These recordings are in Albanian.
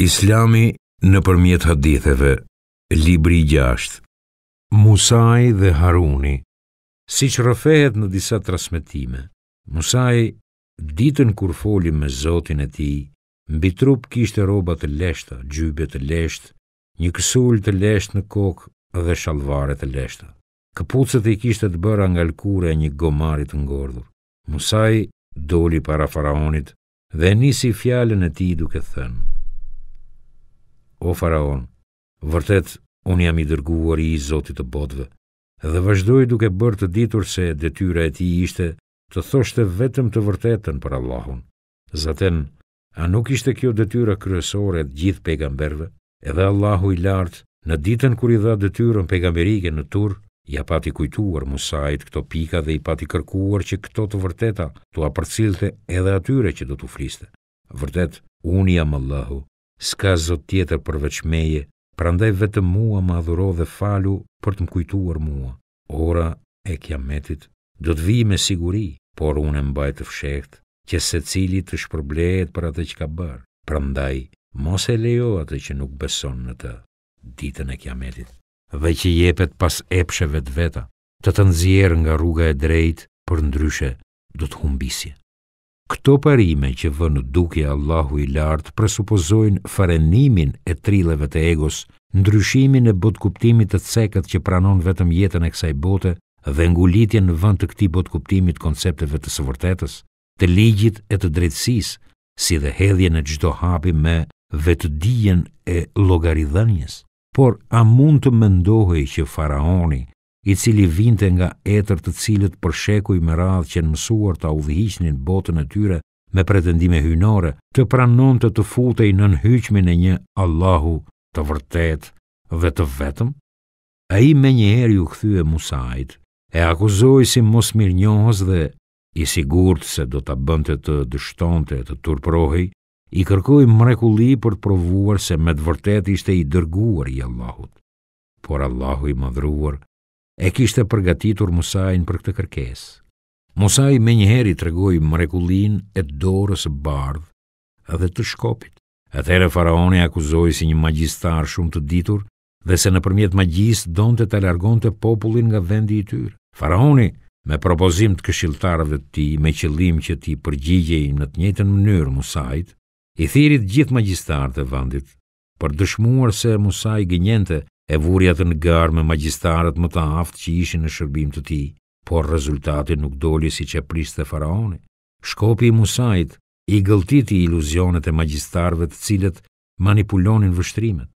Islami në përmjet haditheve, Libri 6 Musaj dhe Haruni Si që rëfehet në disa trasmetime, Musaj, ditën kur foli me Zotin e ti, mbi trup kishte robat të leshta, gjybet të lesht, një kësull të lesht në kokë dhe shalvare të leshta. Këpucët e kishte të bëra nga lkure e një gomarit të ngordhur. Musaj doli para faraonit dhe nisi fjallën e ti duke thënë o faraon, vërtet, unë jam i dërguar i i zotit të botëve, dhe vazhdoj duke bërë të ditur se detyra e ti ishte të thoshte vetëm të vërtetën për Allahun. Zaten, a nuk ishte kjo detyra kryesore të gjithë pegamberve, edhe Allahu i lartë, në ditën kur i dha detyrën pegamberike në tur, ja pati kujtuar Musait këto pika dhe i pati kërkuar që këto të vërteta të apërcilte edhe atyre që do të fliste. Vërtet, unë jam Allahu, s'ka zot tjetër përveç meje, prandaj vetëm mua më adhuro dhe falu për të më kujtuar mua. Ora e kiametit do të vijë me siguri, por unë e mbaj të fshekht, që se cili të shpërblejet për atë që ka bërë. Prandaj, mos e lejo atë që nuk beson në të ditën e kiametit dhe që jepet pas epsheve të veta, të të nëzjerë nga rruga e drejt për ndryshe do të humbisje. Kto parime që vë në duke Allahu i lartë presupozojnë farenimin e trileve të egos, ndryshimin e botkuptimit të cekët që pranon vetëm jetën e kësaj bote dhe ngulitjen në vënd të këti botkuptimit koncepteve të sëvërtetës, të ligjit e të drejtsis, si dhe hedhjen e gjdo hapi me vetëdijen e llogaridhënjes. Por a mund të mendohej që faraoni, i cili vinte nga etër të cilët për shekuj me radhë që në mësuar të audhihishnin botën e tyre me pretendime hynore, të pranon të të futej në nënhyqmin e një Allahu të vërtet dhe të vetëm? A i me njëherë ju e Musajt, e akuzoj si mos mirë njohës dhe i sigurt se do të bënte të dështonte të turprohej, i kërkoj mrekulli për të provuar se me të vërtet ishte i dërguar i Allahut. Por Allahu i madhruar, e kishte përgatitur Musajin për këtë kërkes. Musaj me njëheri të regoj mrekulin e dorës bardhë dhe të shkopit. Atere faraoni akuzoj si një magjistar shumë të ditur dhe se në përmjet magjist donë të të largon të popullin nga vendi i tyrë. Faraoni, me propozim të këshiltarëve të ti, me qëllim që ti përgjigjej në të njëtën mënyrë Musajt, i thirit gjithë magjistarët e vendit, për dëshmuar se Musaj gënjente e vurjat në garë me magjistarët më të aftë që ishin në shërbim të ti, por rezultatit nuk doli si që prisë të faraoni. Shkopi i Musajt i gëltiti iluzionet e magjistarëve të cilët manipulonin vështrimet,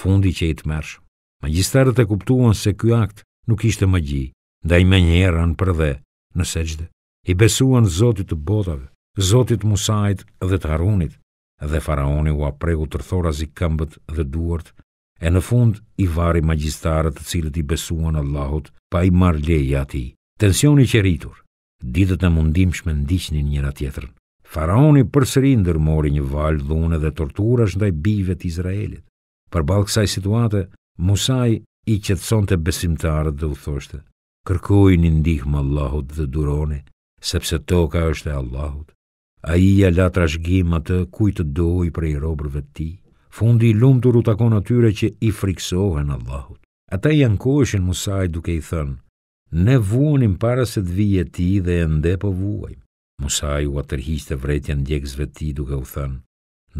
fundi që i të mërshë. Magjistarët e kuptuan se kjo akt nuk ishte magji, da i me për dhe në seqde. I besuan zotit të botave, zotit Musajt dhe të Harunit, dhe faraoni u apregu tërthorazi këmbët dhe duart e në fund i vari magjistarët të cilët i besuan Allahut pa i marr leje atij. Tensioni që rritur, ditët e mundimshme ndiqnin njëra tjetrën. Faraoni përsëri ndërmori një val dhune dhe torturash ndaj bijve të Izraelit. Përballë kësaj situate, Musaj i qetësonte besimtarët dhe u thoshte: "Kërkojini ndihmë Allahut dhe duroni, sepse toka është e Allahut. Ai ja la trashëgim atë kujt do i prej robërve të tij." fundi i lumtur u takon atyre që i friksohen Allahut. Ata janë koheshin Musaj duke i thënë, ne vuonim para se të vije ti dhe e ndë po vuaj. Musaj u atërhiste vretjen djekzve ti duke u thënë,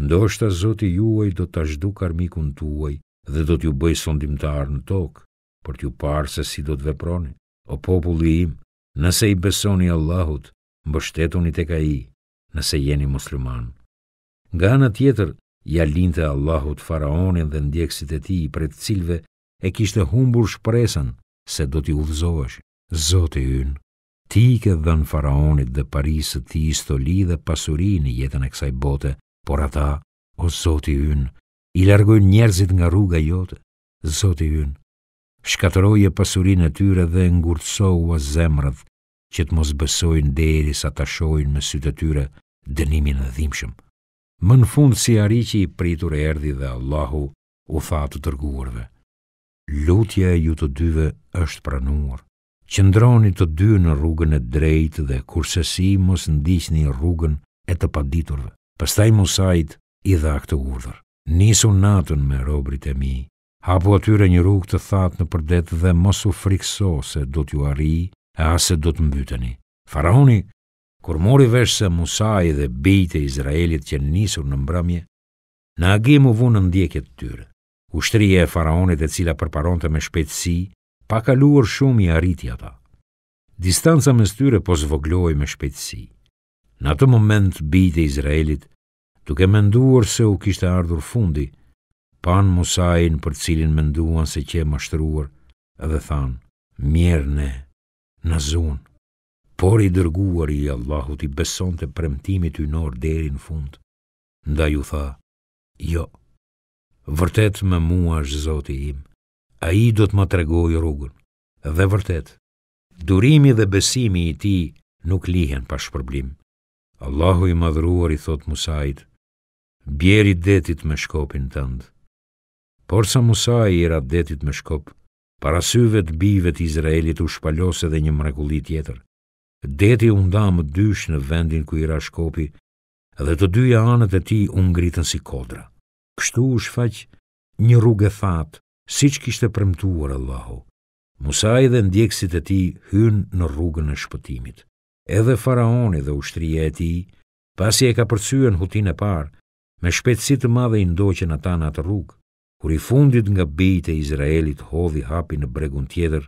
ndoshta zoti juaj do të ashduk armikun tuaj dhe do t'ju bëj sondimtar në tokë, për t'ju parë se si do të veproni. O populli im, nëse i besoni Allahut, mbështetoni të ka i, nëse jeni musliman. Nga në tjetër, Ja linte Allahut faraonin dhe ndjekësit e ti i pret cilve e kishte humbur shpresën se do t'i udhëzohesh. Zote ynë, ti i ke dhenë faraonit dhe parisë ti i stoli dhe pasurin në jetën e kësaj bote, por ata, o zote ynë, i largojnë njerëzit nga rruga jote. Zote ynë, shkatëroje pasurin e tyre dhe ngurtsohu a zemrët që të mos besojnë deri sa të me sytë tyre dënimin e dhimshëm më në fund si ariqi i pritur erdi dhe Allahu u tha të tërguarve. Lutja e ju të dyve është pranuar. Qëndroni të dy në rrugën e drejtë dhe kurse si mos ndisht një rrugën e të paditurve. Pëstaj Musajt i dha këtë urdhër. Nisu natën me robrit e mi, hapu atyre një rrugë të thatë në përdet dhe mos u frikso se do t'ju arri e ase do të mbyteni. Faraoni Kur mori vesh se Musaj dhe bejt e Izraelit që nisur në mbrëmje, në agim u vunë në ndjekjet të tyre. Ushtrije e faraonit e cila përparon të me shpetsi, pa kaluar shumë i arriti ata. Distanca po me styre po zvogloj me shpetsi. Në atë moment bejt e Izraelit, duke menduar se u kishte ardhur fundi, pan Musajin për cilin menduan se që e mashtruar, edhe than, mjerë ne, në zunë por i dërguar i Allahut i beson të premtimit i nor deri në fund, nda ju tha, jo, vërtet me mua është zoti im, a i do të më tregoj rrugën, dhe vërtet, durimi dhe besimi i ti nuk lihen pa shpërblim. Allahu i madhruar i thot Musait, bjeri detit me shkopin të ndë. Por sa Musai i detit me shkop, parasyve të bive të Izraelit u shpalose dhe një mrekulli tjetër – deti u nda më dysh në vendin ku i ra shkopi, dhe të dyja anët e ti u ngritën si kodra. Kështu u shfaq një rrugë e fatë, si që kishte përmtuar Allahu. Musaj dhe ndjekësit e ti hynë në rrugën e shpëtimit. Edhe faraoni dhe ushtrije e ti, pasi e ka përcyën hutin e parë, me shpetsit të madhe i ndoqen ata në atë rrugë, kur i fundit nga bijt e Izraelit hodhi hapi në bregun tjeder,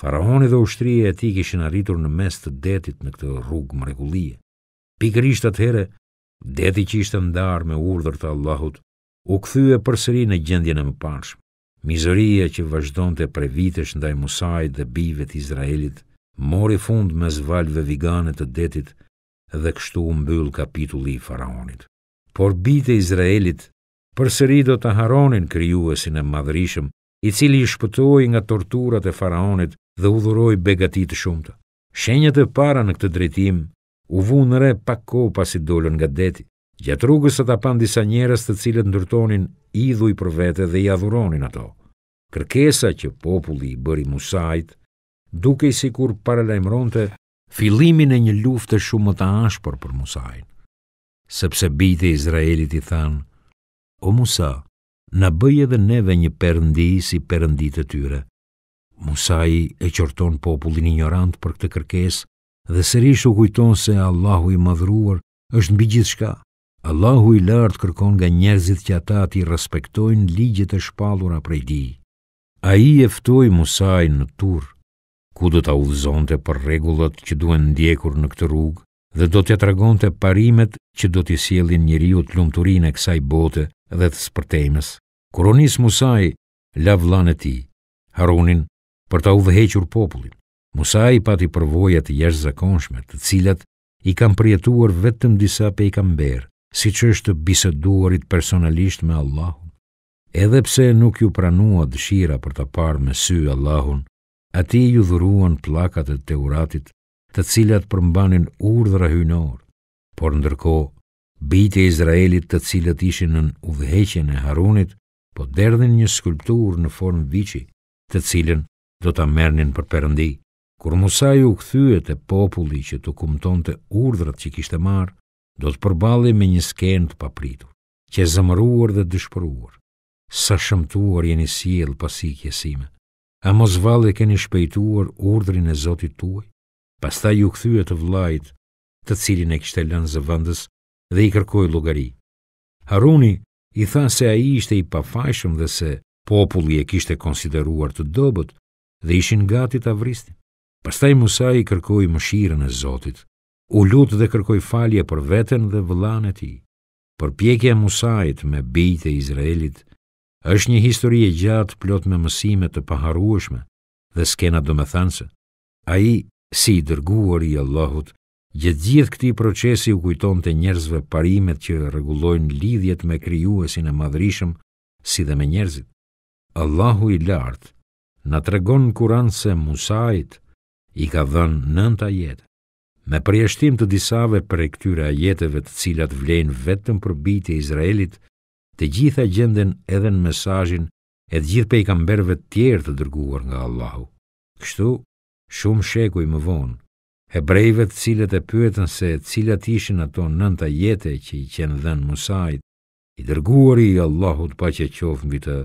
Faraoni dhe ushtria e tij kishin arritur në mes të detit në këtë rrugë mrekullie. Pikërisht atëherë, deti që ishte ndarë me urdhër të Allahut, u kthye përsëri në gjendjen e mëparshme. Mizëria që vazhdonte për vitesh ndaj Musait dhe bijve të Izraelit mori fund me zvalve vigane të detit dhe kështu u mbyll kapitulli i faraonit. Por bite e Izraelit përsëri do të harronin krijuesin e madhërisëm, i cili i shpëtoi nga torturat e faraonit dhe u dhuroi begati të shumtë. Shenjat e para në këtë drejtim u vunën rre pa kohë pasi dolën nga deti. Gjatë rrugës ata pan disa njerëz të cilët ndërtonin idhuj për vete dhe i adhuronin ato. Kërkesa që populli i bëri Musait, duke i sikur para lajmëronte fillimin e një lufte shumë më të ashpër për Musain, sepse bijtë Izraelit i than: O Musa, na bëj edhe neve një perëndisë si perëndit e tyre, Musai e qërton popullin ignorant për këtë kërkes dhe sërish u kujton se Allahu i madhruar është nbi gjithë shka. Allahu i lartë kërkon nga njerëzit që ata ti respektojnë ligjet e shpalura prej di. A i eftoj i në tur, ku do t'a uvzonte për regullat që duen ndjekur në këtë rrugë dhe do t'ja të parimet që do t'i sielin njëriut lumëturin e kësaj bote dhe të spërtejmes. Kuronis Musa la vlanë e ti, Harunin, për të udhëhequr popullin. Musa i pati përvoja të jashtëzakonshme, të cilat i kanë përjetuar vetëm disa pejgamber, siç është biseduarit personalisht me Allahun. Edhe pse nuk ju pranua dëshira për të parë me sy Allahun, ati ju dhuruan plakat e teuratit uratit të cilat përmbanin urdhra hynor, por ndërko, bitë e Izraelit të cilat ishin në uvheqen e Harunit, po derdhin një skulptur në formë vici të cilin do të mernin për përëndi. Kur Musaju u këthyët e populli që të kumton të urdrat që kishte marë, do të përbali me një skenë të papritur, që zëmëruar dhe dëshpëruar. Sa shëmtuar jeni siel pasi kjesime, a mos vali keni shpejtuar urdrin e zotit tuaj, pasta ju këthyët të vlajt të cilin e kishte lënë zë vëndës dhe i kërkoj lugari. Haruni i tha se a i ishte i pafajshëm dhe se populli e kishte konsideruar të dobët, dhe ishin gati ta vrisnin. Pastaj Musa i kërkoi mëshirën e Zotit. U lut dhe kërkoi falje për veten dhe vëllain e tij. Përpjekja e Musait me bijtë e Izraelit është një histori e gjatë plot me mësime të paharrueshme dhe skena domethënëse. Ai si i dërguar i Allahut Gjithë gjithë këti procesi u kujton të njerëzve parimet që regulojnë lidhjet me kryuesin e madrishëm si dhe me njerëzit. Allahu i lartë Në tregon kuran se Musait i ka dhënë nënta jetë, me përjeshtim të disave për e këtyra jetëve të cilat vlejnë vetëm për bitë e Izraelit, të gjitha gjenden edhe në mesajin edhe të gjithë i kamberve tjerë të dërguar nga Allahu. Kështu, shumë sheku i më vonë, hebrejve të cilat e pyetën se cilat ishin ato nënta jetë që i qenë dhenë Musait, i dërguari i Allahu të pa që qofën vitë,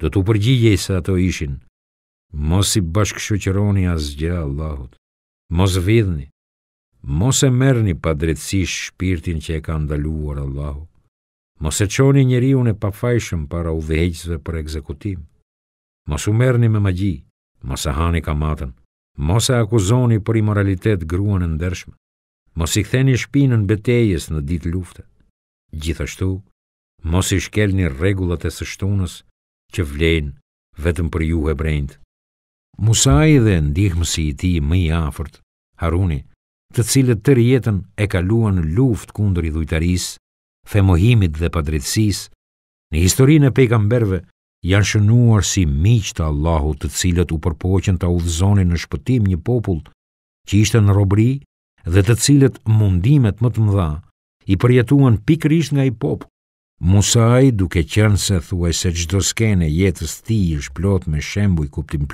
do të përgjigje i se ato ishin, mos i bashkëshoqëroni asgjë Allahut. Mos vidhni. Mos e merrni pa drejtësi shpirtin që e ka ndaluar Allahu. Mos e çoni njeriu në pafajshëm para udhëheqësve për ekzekutim. Mos u merrni me magji, mos e hani kamatën. Mos e akuzoni për imoralitet gruan e ndershme. Mos i ktheni shpinën betejës në ditë lufte. Gjithashtu, mos i shkelni rregullat e sështunës shtunës që vlejnë vetëm për ju hebrejt. Musaj dhe ndihmësi i ti më i afërt, Haruni, të cilët të rjetën e kaluan luft kundër i dhujtaris, femohimit dhe padritsis, në historinë e pejkamberve janë shënuar si miqtë të Allahut të cilët u përpoqën të udhëzonin në shpëtim një popull që ishte në robri dhe të cilët mundimet më të mëdha i përjetuan pikrisht nga i popull. Musaj, duke qënë se thuaj se gjdo skene jetës ti ish plot me shembuj kuptim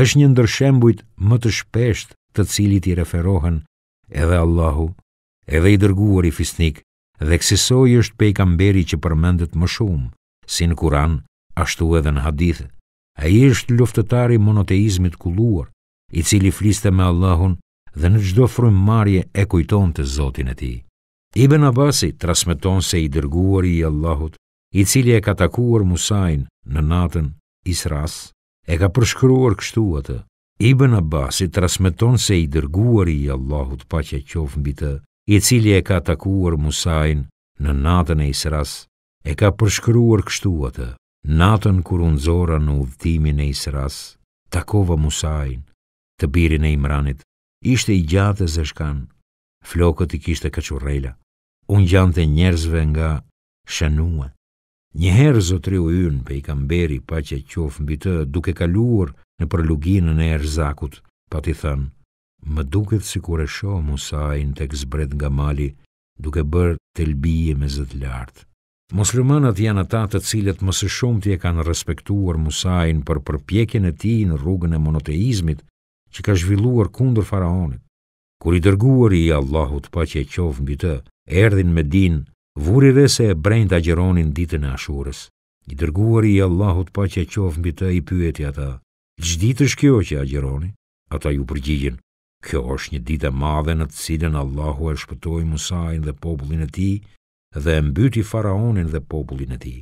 është një ndër shembujt më të shpesht të cilit i referohen edhe Allahu, edhe i dërguar i fisnik, dhe kësisoj është kamberi që përmendet më shumë, si në Kur'an, ashtu edhe në hadith. A i është luftëtari monoteizmit kuluar, i cili fliste me Allahun dhe në gjdo frumë marje e kujton të zotin e ti. Ibn Abasi trasmeton se i dërguar i Allahut, i cili e ka takuar Musajn në natën Israsë, e ka përshkruar kështu atë. Ibn Abbas i trasmeton se i dërguar i Allahut pa që e qofën bitë, i cili e ka takuar Musajnë në natën e Isras, e ka përshkruar kështu atë. Natën kur unë zora në udhtimin e Isras, takova Musajnë, të birin e Imranit, ishte i gjatë e zeshkan, flokët i kishte këqurrejla, unë gjante njerëzve nga shenua, Një herë zotri u ynë pe i kamberi pa që qof mbi të duke kaluar në përluginën e erzakut, pa ti thënë, më duket si kur e sho Musain të këzbret nga mali, duke bërë të lbije me zët lartë. Muslimanat janë ata të cilët më së shumti e kanë respektuar Musain për përpjekjen e ti në rrugën e monoteizmit që ka zhvilluar kundër faraonit. Kur i dërguar i Allahut pa që e mbi të, erdin me dinë, vuri dhe se e brend të agjeronin ditën e ashurës. I dërguar i Allahut pa që qofë mbi të i pyeti ata, gjditë është kjo që agjeroni? Ata ju përgjigjen, kjo është një ditë e madhe në të cilën Allahu e shpëtoj Musajin dhe popullin e ti dhe e mbyti faraonin dhe popullin e ti.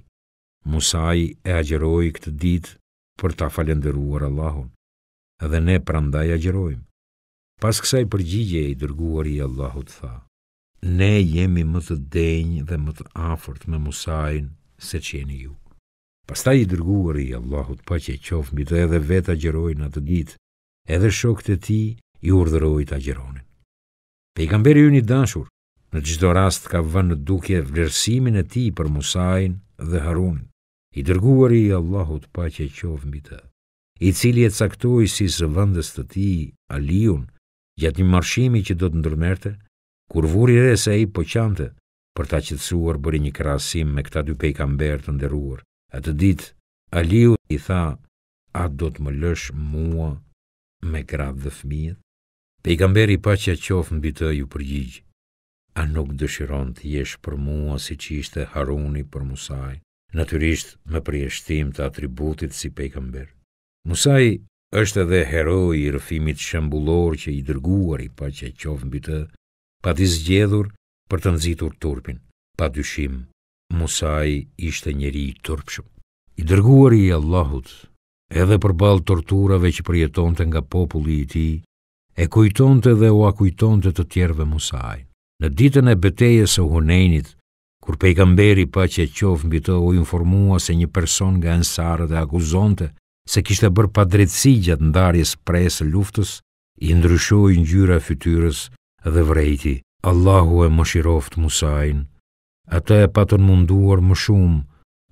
Musaj e agjeroj këtë ditë për ta falenderuar Allahun, dhe ne prandaj agjerojmë. Pas kësaj përgjigje i dërguar i Allahut tha, ne jemi më të denjë dhe më të afërt me Musain se çeni ju. Pastaj i dërguar i Allahut paqja e qof mbi të edhe vetë agjëroi në atë ditë, edhe shokët e tij i urdhëroi të agjëronin. Pejgamberi i një dashur në çdo rast ka vënë në dukje vlerësimin e tij për Musain dhe Harun, i dërguar i Allahut paqja e qof mbi të, i cili e caktoi si zëvendës të tij Aliun gjatë një marshimi që do të ndërmerte, kur vuri dhe se i poqante, për ta qëtësuar bëri një krasim me këta dy pejkamber të ndëruar. A të dit, Aliu i tha, a do të më lësh mua me grab dhe fmija? Pejkamber i pa që a qofë në bitë ju përgjigjë, a nuk dëshiron të jesh për mua si që ishte Haruni për Musaj, naturisht me prieshtim të atributit si pejkamber. Musaj është edhe heroj i rëfimit shëmbullor që i dërguar i pa që a qofë në bitë, pa dizgjedhur për të nëzitur turpin. Pa dyshim, Musaj ishte njeri i turpshëm. I dërguar i Allahut, edhe për balë torturave që përjeton të nga populli i ti, e kujton të dhe o akujton të të tjerve Musaj. Në ditën e beteje së hunenit, kur pejgamberi pa që e qovë mbi të u informua se një person nga ensarët e akuzonte se kishte bërë padrejtësi gjatë ndarjes presë luftës, i ndryshoj njyra fytyrës dhe vrejti Allahu e më Musain, musajn Ata e patën munduar më shumë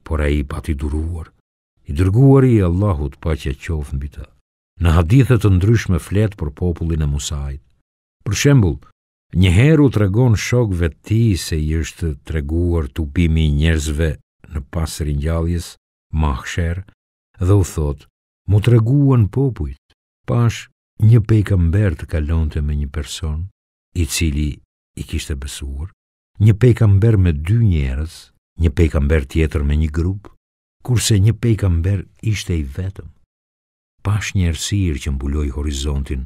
Por a i pati duruar I dërguar i Allahut pa që e qofën bita Në hadithet të ndryshme fletë për popullin e musajt Për shembul, njëheru të regon shokve ti Se i është të reguar të upimi njërzve në pasë rinjalljes Mahësher dhe u thotë, Mu të reguan popullit Pash një pejkamber të kalonte me një person i cili i kishte besuar, një pejgamber me dy njerëz, një pejgamber tjetër me një grup, kurse një pejgamber ishte i vetëm. Pash një errësirë që mbuloi horizontin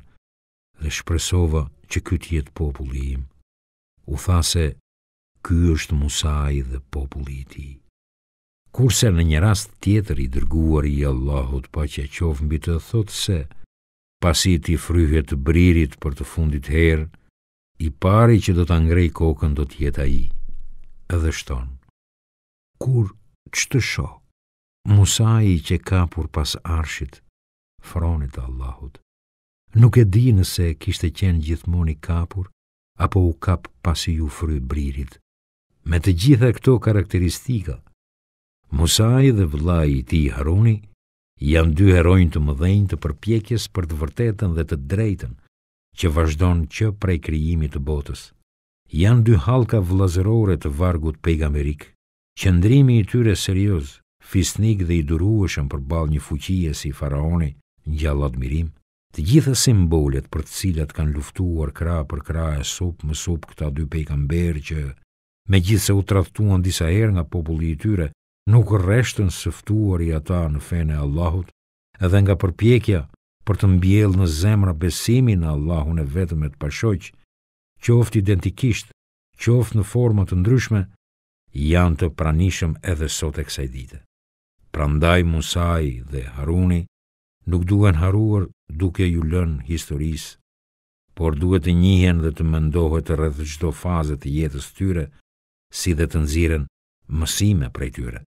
dhe shpresova që ky të jetë populli im. U tha se ky është Musa i dhe populli i tij. Kurse në një rast tjetër i dërguar i Allahut pa që qovë mbi të thotë se, pasi ti fryhet bririt për të fundit herë, i pari që do të ngrej kokën do t'jeta i, edhe shton. Kur që të sho, musaj i që kapur pas arshit, fronit Allahut, nuk e di nëse kishte qenë gjithmoni kapur, apo u kap pasi ju fry bririt. Me të gjitha këto karakteristika, musaj dhe vlaj i ti Haruni, janë dy herojnë të mëdhenjë të përpjekjes për të vërtetën dhe të drejtën, që vazhdon që prej krijimit të botës. Janë dy halka vllazërore të vargut pejgamberik. Qëndrimi i tyre serioz, fisnik dhe i durueshëm përballë një fuqie si faraoni, ngjall admirim. Të gjitha simbolet për të cilat kanë luftuar krah për krah e sup më sup këta dy pejgamber që me gjithë se u trahtuan disa herë nga populli i tyre, nuk rreshtën sëftuar i ata në fene Allahut, edhe nga përpjekja për të mbjell në zemra besimin në Allahun e vetëm e të pashoq, qoft identikisht, qoft në format të ndryshme, janë të pranishëm edhe sot e kësaj dite. Prandaj Musaj dhe Haruni nuk duhen haruar duke ju lën historisë, por duhet të njihen dhe të mendohet të rrëdhë gjdo fazet të jetës tyre, si dhe të nziren mësime prej tyre.